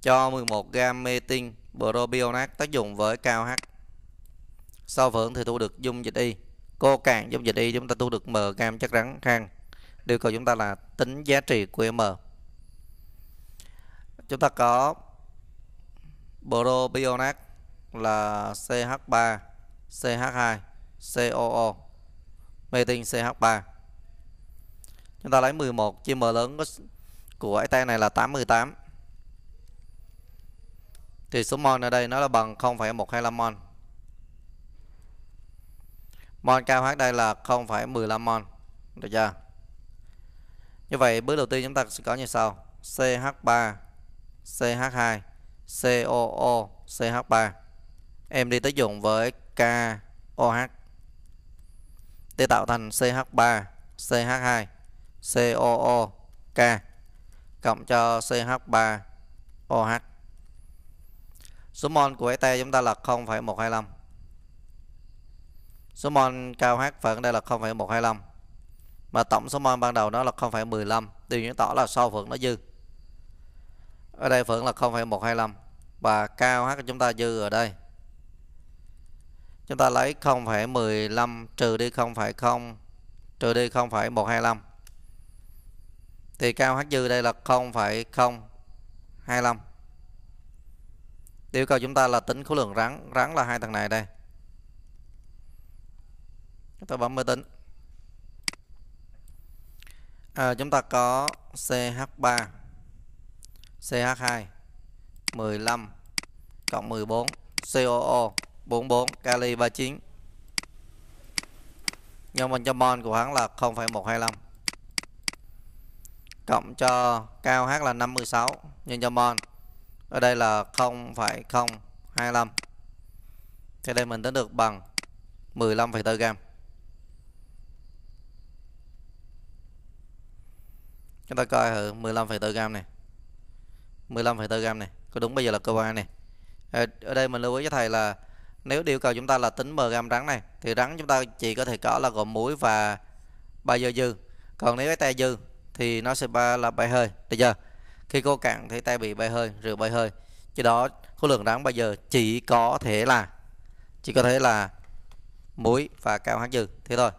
cho 11 gam metin probionat tác dụng với cao H sau phượng thì thu được dung dịch y cô càng dung dịch y chúng ta thu được m gam chất rắn khang điều cầu chúng ta là tính giá trị của m chúng ta có probionat là CH3 CH2 COO metin CH3 chúng ta lấy 11 chia m lớn của cái này là 88 thì số mol ở đây nó là bằng 0,125 mol mol KH đây là 0,15 mol được chưa như vậy bước đầu tiên chúng ta sẽ có như sau CH3 CH2 COO CH3 em đi tới dụng với KOH để tạo thành CH3 CH2 COO K cộng cho CH3 OH Số mol của ST chúng ta là 0,125 Số mol cao H phần đây là 0,125 Mà tổng số mol ban đầu nó là 0,15 Điều chứng tỏ là sau phượng nó dư Ở đây phượng là 0,125 Và cao H của chúng ta dư ở đây Chúng ta lấy 0,15 trừ đi 0,0 trừ đi 0,125 Thì cao H dư đây là 0,025 Yêu cầu chúng ta là tính khối lượng rắn Rắn là hai thằng này đây Chúng ta bấm máy tính à, Chúng ta có CH3 CH2 15 cộng 14 COO 44 Kali 39 Nhân mình cho mol của hắn là 0,125 Cộng cho cao H là 56 Nhân cho mol ở đây là 0,025 thì đây mình tính được bằng 15,4 gam, chúng ta coi thử 15,4 gam này 15,4 gam này có đúng bây giờ là cơ A này ờ, ở đây mình lưu ý cho thầy là nếu yêu cầu chúng ta là tính m gam rắn này thì rắn chúng ta chỉ có thể có là gồm muối và ba giờ dư còn nếu cái te dư thì nó sẽ ba là bài hơi được chưa khi cô cảm thấy tay bị bay hơi rửa bay hơi chứ đó khối lượng rắn bây giờ chỉ có thể là chỉ có thể là muối và cao hát dư thế thôi